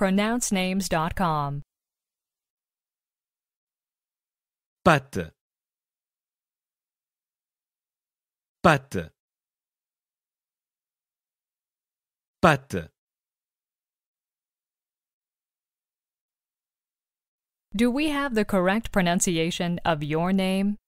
pronouncenames.com. Pâte. Pâte. Pâte. Do we have the correct pronunciation of your name?